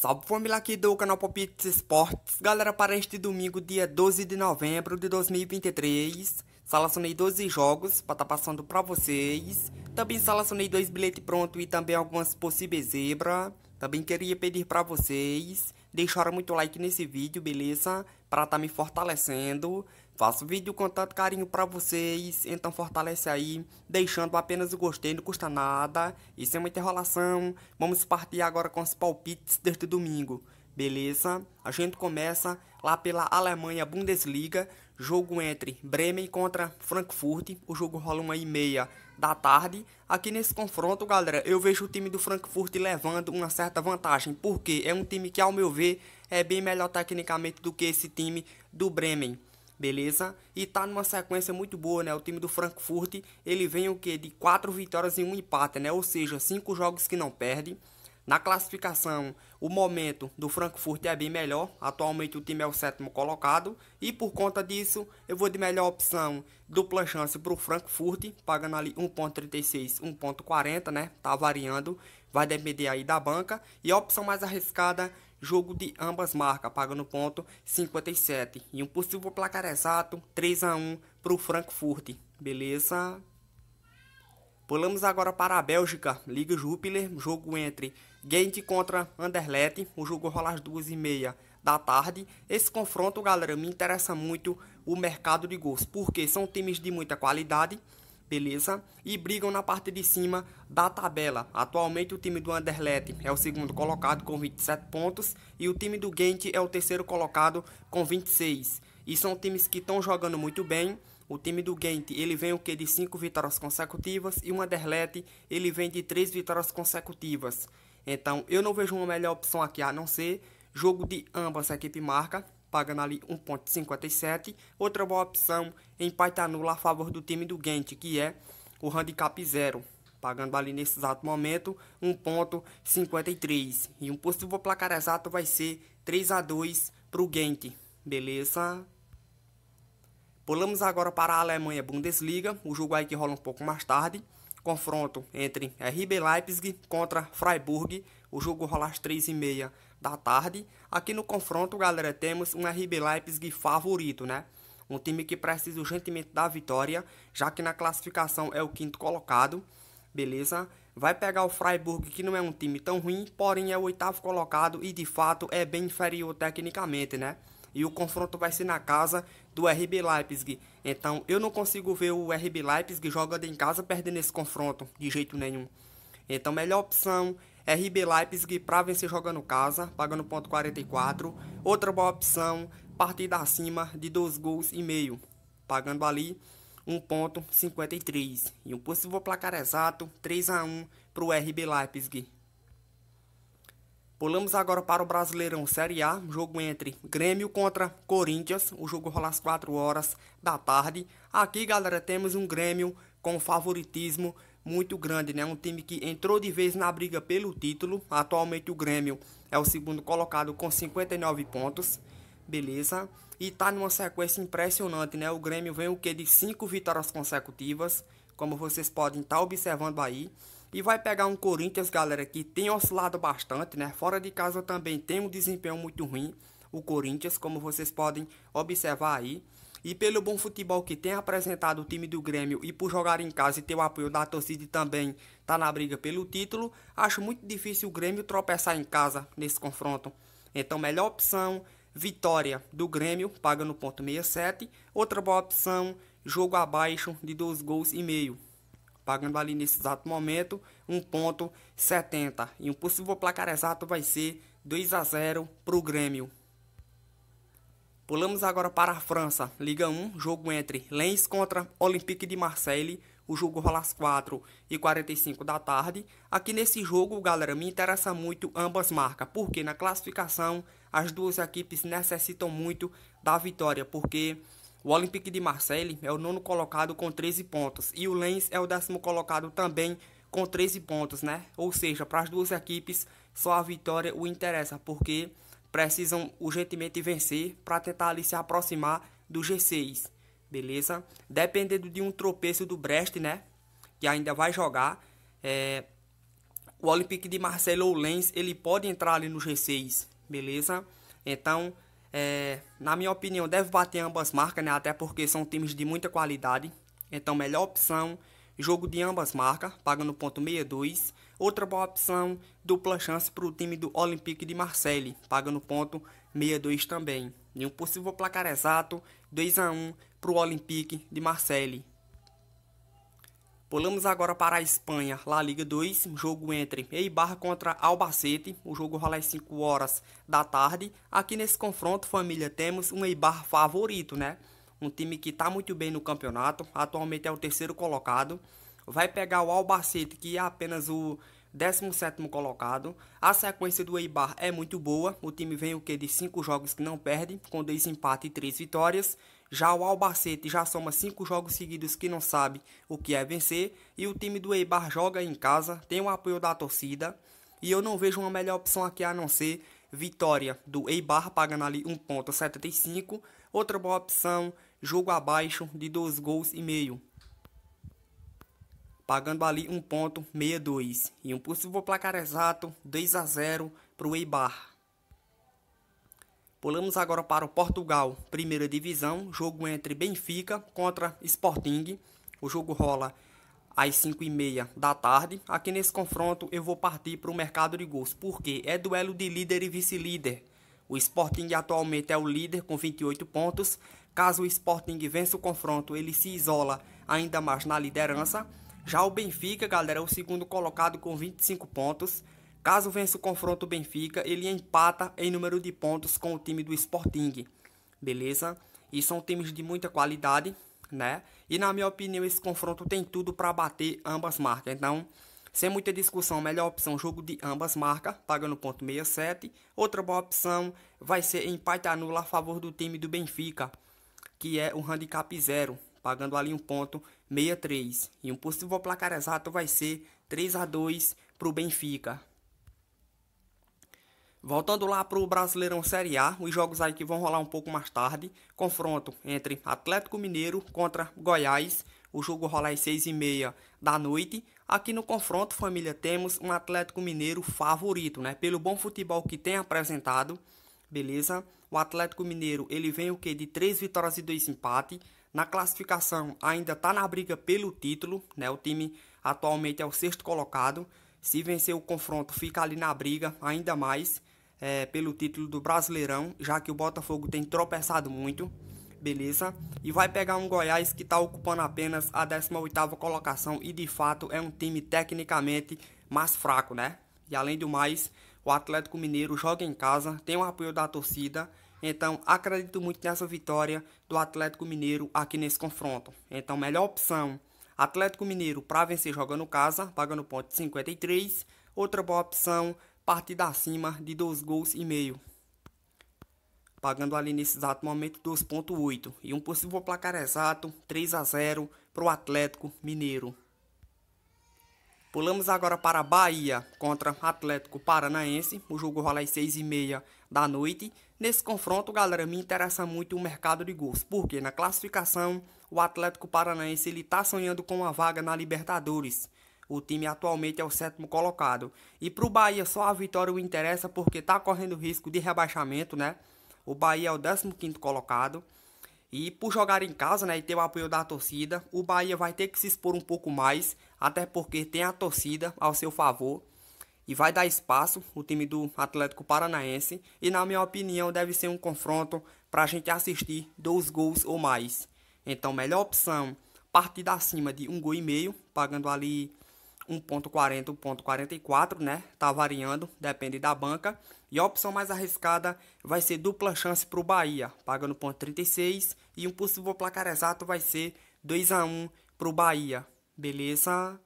Salve família aqui do canal Palpites Esportes. Galera, para este domingo, dia 12 de novembro de 2023, salacionei 12 jogos para estar tá passando para vocês. Também salacionei dois bilhetes pronto e também algumas possíveis zebra. Também queria pedir para vocês deixar muito like nesse vídeo, beleza? Para estar tá me fortalecendo. Faço vídeo com tanto carinho pra vocês, então fortalece aí, deixando apenas o gostei, não custa nada. E sem é muita enrolação, vamos partir agora com os palpites deste domingo, beleza? A gente começa lá pela Alemanha Bundesliga, jogo entre Bremen contra Frankfurt, o jogo rola 1h30 da tarde. Aqui nesse confronto, galera, eu vejo o time do Frankfurt levando uma certa vantagem, porque é um time que, ao meu ver, é bem melhor tecnicamente do que esse time do Bremen beleza? E tá numa sequência muito boa, né? O time do Frankfurt, ele vem o que de quatro vitórias e um empate, né? Ou seja, cinco jogos que não perde. Na classificação, o momento do Frankfurt é bem melhor. Atualmente o time é o sétimo colocado. E por conta disso, eu vou de melhor opção dupla chance para o Frankfurt, pagando ali 1.36, 1.40, né? Tá variando, vai depender aí da banca. E a opção mais arriscada jogo de ambas marcas, pagando ponto 57. E um possível placar exato, 3 a 1 para o Frankfurt, beleza? Pulamos agora para a Bélgica, Liga Júpiter, jogo entre Gent contra Anderlecht, o jogo rola às 2h30 da tarde. Esse confronto, galera, me interessa muito o mercado de gols, porque são times de muita qualidade, beleza? E brigam na parte de cima da tabela. Atualmente o time do Anderlecht é o segundo colocado com 27 pontos e o time do Gent é o terceiro colocado com 26. E são times que estão jogando muito bem. O time do Gent, ele vem o que de 5 vitórias consecutivas e o Anderlecht, ele vem de 3 vitórias consecutivas. Então, eu não vejo uma melhor opção aqui a não ser jogo de ambas a equipe marca pagando ali 1.57. Outra boa opção, empate anula a favor do time do Gent, que é o handicap zero, pagando ali nesse exato momento 1.53. E um possível placar exato vai ser 3 a 2 para o Gent, beleza? Pulamos agora para a Alemanha Bundesliga, o jogo aí que rola um pouco mais tarde. Confronto entre RB Leipzig contra Freiburg, o jogo rola às 3h30 da tarde. Aqui no confronto, galera, temos um RB Leipzig favorito, né? Um time que precisa urgentemente da vitória, já que na classificação é o quinto colocado, beleza? Vai pegar o Freiburg, que não é um time tão ruim, porém é o oitavo colocado e de fato é bem inferior tecnicamente, né? E o confronto vai ser na casa do RB Leipzig. Então eu não consigo ver o RB Leipzig jogando em casa perdendo esse confronto de jeito nenhum. Então, melhor opção RB Leipzig para vencer jogando casa, pagando ponto 44. Outra boa opção, partida acima de dois gols e meio, pagando ali 1.53. E um possível placar exato, 3 a 1 para o RB Leipzig. Pulamos agora para o Brasileirão Série A, jogo entre Grêmio contra Corinthians. O jogo rola às 4 horas da tarde. Aqui, galera, temos um Grêmio com favoritismo muito grande, né? Um time que entrou de vez na briga pelo título. Atualmente o Grêmio é o segundo colocado com 59 pontos. Beleza? E tá numa sequência impressionante, né? O Grêmio vem o que de cinco vitórias consecutivas, como vocês podem estar tá observando aí. E vai pegar um Corinthians, galera, que tem oscilado bastante, né? Fora de casa também tem um desempenho muito ruim. O Corinthians, como vocês podem observar aí. E pelo bom futebol que tem apresentado o time do Grêmio e por jogar em casa e ter o apoio da torcida e também tá na briga pelo título, acho muito difícil o Grêmio tropeçar em casa nesse confronto. Então, melhor opção, vitória do Grêmio, pagando ponto 67. Outra boa opção, jogo abaixo de dois gols e meio, pagando ali nesse exato momento 1.70. E um possível placar exato vai ser 2 a 0 para o Grêmio. Pulamos agora para a França, Liga 1, jogo entre Lens contra Olympique de Marseille, o jogo rola às 4 e 45 da tarde. Aqui nesse jogo, galera, me interessa muito ambas marcas, porque na classificação as duas equipes necessitam muito da vitória, porque o Olympique de Marseille é o nono colocado com 13 pontos e o Lens é o décimo colocado também com 13 pontos, né? Ou seja, para as duas equipes só a vitória o interessa, porque precisam urgentemente vencer para tentar ali se aproximar do G6, beleza? Dependendo de um tropeço do Brest, né? Que ainda vai jogar. É... O Olympique de Marcelo ou Lens, ele pode entrar ali no G6, beleza? Então, é... na minha opinião, deve bater ambas marcas, né? Até porque são times de muita qualidade. Então, melhor opção, jogo de ambas marcas, pagando ponto 62. Outra boa opção, dupla chance para o time do Olympique de Marseille, pagando ponto 62 também. E um possível placar exato, 2 a 1 para o Olympique de Marseille. Pulamos agora para a Espanha, La Liga 2, jogo entre Eibar contra Albacete. O jogo rola às 5 horas da tarde. Aqui nesse confronto, família, temos um Eibar favorito, né? Um time que está muito bem no campeonato, atualmente é o terceiro colocado vai pegar o Albacete, que é apenas o 17º colocado. A sequência do Eibar é muito boa. O time vem o que de 5 jogos que não perde, com empates e 3 vitórias. Já o Albacete já soma 5 jogos seguidos que não sabe o que é vencer e o time do Eibar joga em casa, tem o apoio da torcida. E eu não vejo uma melhor opção aqui a não ser vitória do Eibar pagando ali 1.75. Outra boa opção, jogo abaixo de 2 gols e meio pagando ali 1.62 e um possível placar exato 2 a 0 para o Eibar. Pulamos agora para o Portugal, primeira divisão, jogo entre Benfica contra Sporting. O jogo rola às 5h30 da tarde. Aqui nesse confronto eu vou partir para o mercado de gols, porque é duelo de líder e vice-líder. O Sporting atualmente é o líder com 28 pontos. Caso o Sporting vença o confronto, ele se isola ainda mais na liderança. Já o Benfica, galera, é o segundo colocado com 25 pontos. Caso vença o confronto Benfica, ele empata em número de pontos com o time do Sporting. Beleza? E são times de muita qualidade, né? E na minha opinião, esse confronto tem tudo para bater ambas marcas. Então, sem muita discussão, melhor opção jogo de ambas marcas, pagando ponto 67. Outra boa opção vai ser empate anulo a favor do time do Benfica, que é o handicap zero, pagando ali um ponto 63. E um possível placar exato vai ser 3 a 2 para o Benfica. Voltando lá para o Brasileirão Série A, os jogos aí que vão rolar um pouco mais tarde. Confronto entre Atlético Mineiro contra Goiás. O jogo rola às 6h30 da noite. Aqui no confronto, família, temos um Atlético Mineiro favorito, né? Pelo bom futebol que tem apresentado, beleza? O Atlético Mineiro, ele vem o quê? De 3 vitórias e 2 empates na classificação ainda está na briga pelo título, né? O time atualmente é o sexto colocado. Se vencer o confronto, fica ali na briga ainda mais é, pelo título do Brasileirão, já que o Botafogo tem tropeçado muito, beleza? E vai pegar um Goiás que está ocupando apenas a 18ª colocação e de fato é um time tecnicamente mais fraco, né? E além do mais, o Atlético Mineiro joga em casa, tem o apoio da torcida então, acredito muito nessa vitória do Atlético Mineiro aqui nesse confronto. Então, melhor opção: Atlético Mineiro para vencer jogando casa, pagando ponto 53. Outra boa opção: partida acima de 2 gols e meio. Pagando ali nesse exato momento 2.8 e um possível placar exato 3 a 0 para o Atlético Mineiro. Pulamos agora para Bahia contra Atlético Paranaense. O jogo rola às 6h30 da noite. Nesse confronto, galera, me interessa muito o mercado de gols, porque na classificação o Atlético Paranaense ele está sonhando com uma vaga na Libertadores. O time atualmente é o sétimo colocado. E para o Bahia só a vitória o interessa porque está correndo risco de rebaixamento, né? O Bahia é o 15 colocado. E por jogar em casa né, e ter o apoio da torcida, o Bahia vai ter que se expor um pouco mais, até porque tem a torcida ao seu favor e vai dar espaço o time do Atlético Paranaense e na minha opinião deve ser um confronto para a gente assistir dois gols ou mais. Então, melhor opção, da acima de um gol e meio, pagando ali 1.40, 1.44, né? Tá variando, depende da banca. E a opção mais arriscada vai ser dupla chance para o Bahia, pagando 0.36 e um possível placar exato vai ser 2 a 1 para o Bahia. Beleza?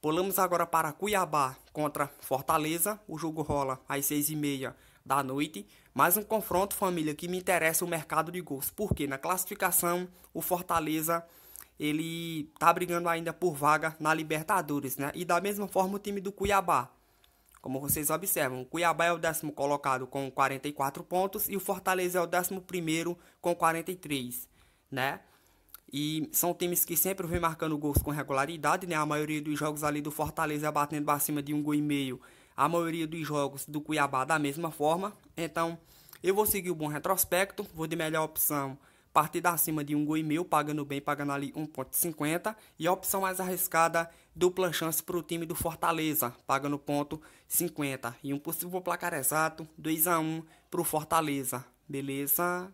Pulamos agora para Cuiabá contra Fortaleza. O jogo rola às seis e meia da noite. Mais um confronto, família, que me interessa o mercado de gols. Porque na classificação, o Fortaleza ele tá brigando ainda por vaga na Libertadores, né? E da mesma forma o time do Cuiabá. Como vocês observam, o Cuiabá é o décimo colocado com 44 pontos e o Fortaleza é o décimo primeiro com 43, né? E são times que sempre vem marcando gols com regularidade, né? A maioria dos jogos ali do Fortaleza é batendo acima de um gol e meio. A maioria dos jogos do Cuiabá da mesma forma. Então, eu vou seguir o bom retrospecto, vou de melhor opção partir acima de um gol e meio, pagando bem, pagando ali 1.50. E a opção mais arriscada, dupla chance para o time do Fortaleza, pagando ponto 50. E um possível placar exato, 2 a 1 para o Fortaleza, beleza?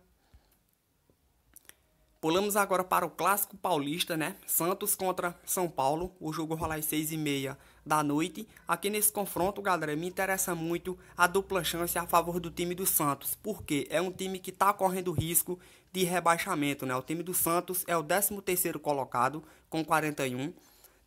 Pulamos agora para o clássico paulista, né? Santos contra São Paulo. O jogo rola às seis e meia da noite. Aqui nesse confronto, galera, me interessa muito a dupla chance a favor do time do Santos, porque é um time que está correndo risco de rebaixamento, né? O time do Santos é o 13 terceiro colocado com 41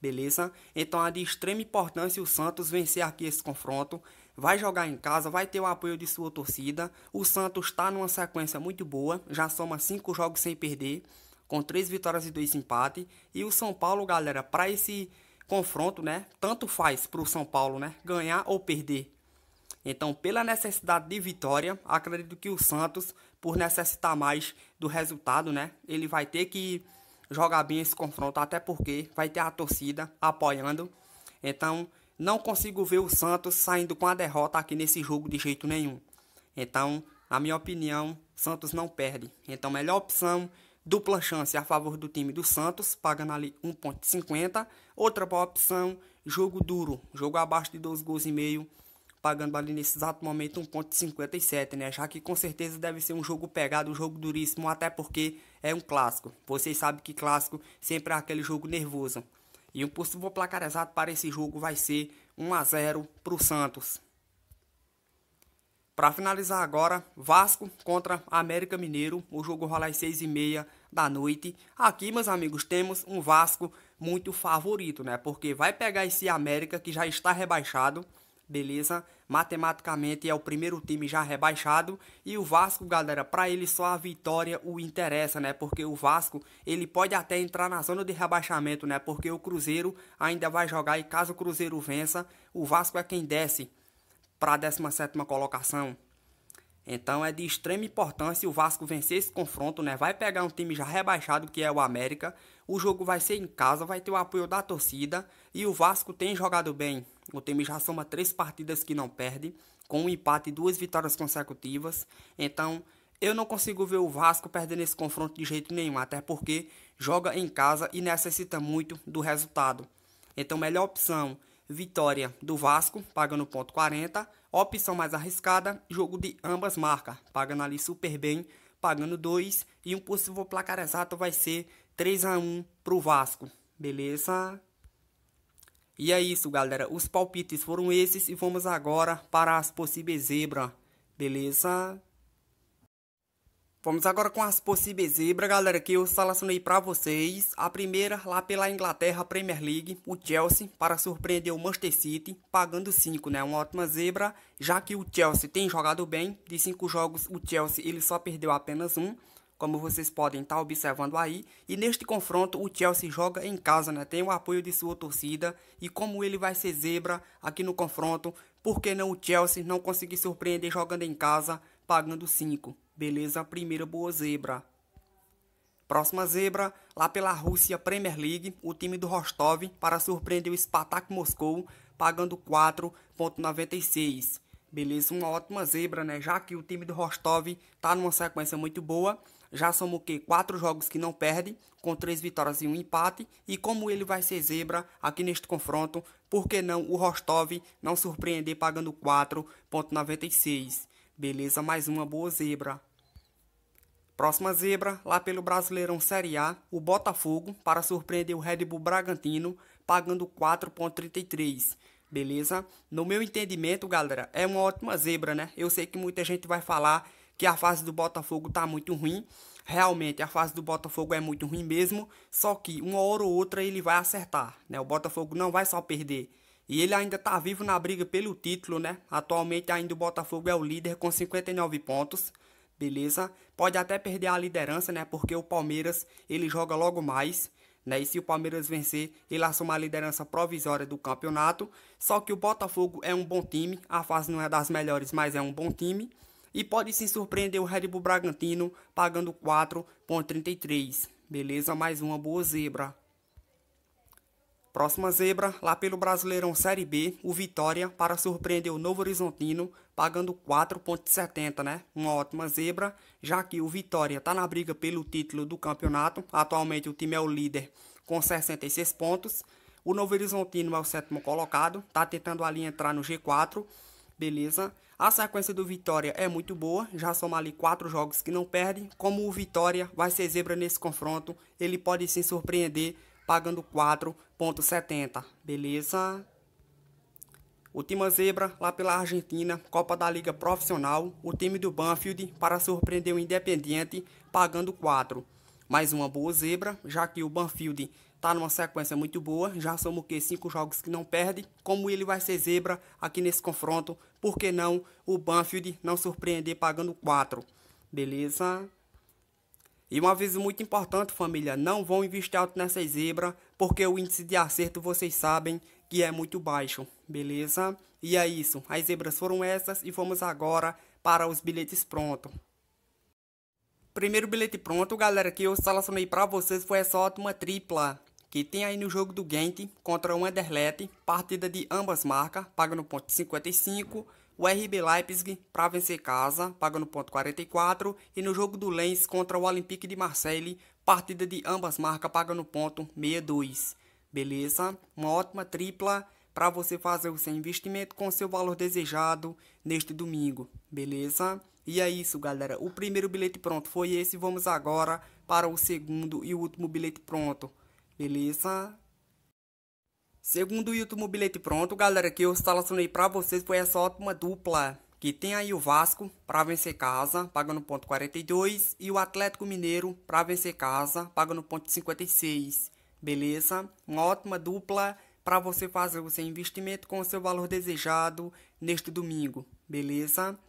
beleza? Então é de extrema importância o Santos vencer aqui esse confronto vai jogar em casa, vai ter o apoio de sua torcida. O Santos está numa sequência muito boa, já soma cinco jogos sem perder, com três vitórias e dois empates. E o São Paulo, galera, para esse confronto, né? Tanto faz para o São Paulo, né? Ganhar ou perder. Então, pela necessidade de vitória, acredito que o Santos, por necessitar mais do resultado, né? Ele vai ter que jogar bem esse confronto, até porque vai ter a torcida apoiando. Então, não consigo ver o Santos saindo com a derrota aqui nesse jogo de jeito nenhum. Então, na minha opinião, Santos não perde. Então, melhor opção, dupla chance a favor do time do Santos, pagando ali 1.50. Outra boa opção, jogo duro, jogo abaixo de 2 gols e meio, pagando ali nesse exato momento 1.57, né? Já que com certeza deve ser um jogo pegado, um jogo duríssimo, até porque é um clássico. Vocês sabem que clássico sempre é aquele jogo nervoso. E o possível placar exato para esse jogo vai ser 1 a 0 para o Santos. Para finalizar agora, Vasco contra América Mineiro. O jogo rola às 6 e meia da noite. Aqui, meus amigos, temos um Vasco muito favorito, né? Porque vai pegar esse América que já está rebaixado beleza? Matematicamente é o primeiro time já rebaixado e o Vasco, galera, para ele só a vitória o interessa, né? Porque o Vasco, ele pode até entrar na zona de rebaixamento, né? Porque o Cruzeiro ainda vai jogar e caso o Cruzeiro vença, o Vasco é quem desce para a 17ª colocação. Então é de extrema importância o Vasco vencer esse confronto, né? Vai pegar um time já rebaixado que é o América. O jogo vai ser em casa, vai ter o apoio da torcida e o Vasco tem jogado bem. O time já soma três partidas que não perde, com um empate e duas vitórias consecutivas. Então, eu não consigo ver o Vasco perdendo esse confronto de jeito nenhum, até porque joga em casa e necessita muito do resultado. Então, melhor opção, vitória do Vasco, pagando ponto 40. Opção mais arriscada, jogo de ambas marcas, pagando ali super bem, pagando 2. E um possível placar exato vai ser 3 a 1 para o Vasco, beleza? E é isso, galera. Os palpites foram esses e vamos agora para as possíveis zebra, beleza? Vamos agora com as possíveis zebras, galera, que eu selecionei para vocês. A primeira, lá pela Inglaterra Premier League, o Chelsea, para surpreender o Manchester City, pagando 5, né? Uma ótima zebra, já que o Chelsea tem jogado bem. De 5 jogos, o Chelsea ele só perdeu apenas um como vocês podem estar tá observando aí. E neste confronto, o Chelsea joga em casa, né? Tem o apoio de sua torcida. E como ele vai ser zebra aqui no confronto, por que não o Chelsea não conseguir surpreender jogando em casa, pagando 5? Beleza? Primeira boa zebra. Próxima zebra, lá pela Rússia Premier League, o time do Rostov para surpreender o Spartak Moscou, pagando 4,96. Beleza, uma ótima zebra, né? Já que o time do Rostov está numa sequência muito boa já são o Quatro jogos que não perde, com três vitórias e um empate. E como ele vai ser zebra aqui neste confronto, por que não o Rostov não surpreender pagando 4,96? Beleza, mais uma boa zebra. Próxima zebra, lá pelo Brasileirão Série A, o Botafogo, para surpreender o Red Bull Bragantino, pagando 4,33. Beleza? No meu entendimento, galera, é uma ótima zebra, né? Eu sei que muita gente vai falar que a fase do Botafogo tá muito ruim. Realmente, a fase do Botafogo é muito ruim mesmo, só que uma hora ou outra ele vai acertar, né? O Botafogo não vai só perder. E ele ainda tá vivo na briga pelo título, né? Atualmente ainda o Botafogo é o líder com 59 pontos. Beleza? Pode até perder a liderança, né? Porque o Palmeiras, ele joga logo mais. Né? E se o Palmeiras vencer, ele assume a liderança provisória do campeonato. Só que o Botafogo é um bom time, a fase não é das melhores, mas é um bom time. E pode se surpreender o Red Bull Bragantino pagando 4,33. Beleza? Mais uma boa zebra. Próxima zebra, lá pelo Brasileirão Série B, o Vitória para surpreender o Novo Horizontino, pagando 4,70, né? Uma ótima zebra, já que o Vitória está na briga pelo título do campeonato. Atualmente o time é o líder com 66 pontos. O Novo Horizontino é o sétimo colocado, está tentando ali entrar no G4, beleza? A sequência do Vitória é muito boa, já soma ali quatro jogos que não perdem, Como o Vitória vai ser zebra nesse confronto, ele pode se surpreender pagando 4,70, beleza? Última zebra lá pela Argentina, Copa da Liga Profissional, o time do Banfield para surpreender o Independiente pagando 4. Mais uma boa zebra, já que o Banfield tá numa sequência muito boa, já somos o que? Cinco jogos que não perde. Como ele vai ser zebra aqui nesse confronto, por que não o Banfield não surpreender pagando quatro Beleza? E um aviso muito importante, família, não vão investir alto nessa zebra, porque o índice de acerto vocês sabem que é muito baixo, beleza? E é isso, as zebras foram essas e vamos agora para os bilhetes prontos. Primeiro bilhete pronto, galera, que eu selecionei para vocês foi essa ótima tripla que tem aí no jogo do Gent contra o Anderlecht, partida de ambas marcas, paga no ponto 55, o RB Leipzig para vencer casa, paga no ponto 44, e no jogo do Lens contra o Olympique de Marseille, partida de ambas marcas, paga no ponto 62. Beleza? Uma ótima tripla para você fazer o seu investimento com o seu valor desejado neste domingo, beleza? E é isso, galera. O primeiro bilhete pronto foi esse. Vamos agora para o segundo e último bilhete pronto. Beleza? Segundo o YouTube Bilhete Pronto, galera, que eu selecionei pra vocês foi essa ótima dupla que tem aí o Vasco para vencer casa, pagando ponto 42, e o Atlético Mineiro para vencer casa, pagando ponto 56. Beleza? Uma ótima dupla para você fazer o seu investimento com o seu valor desejado neste domingo. Beleza?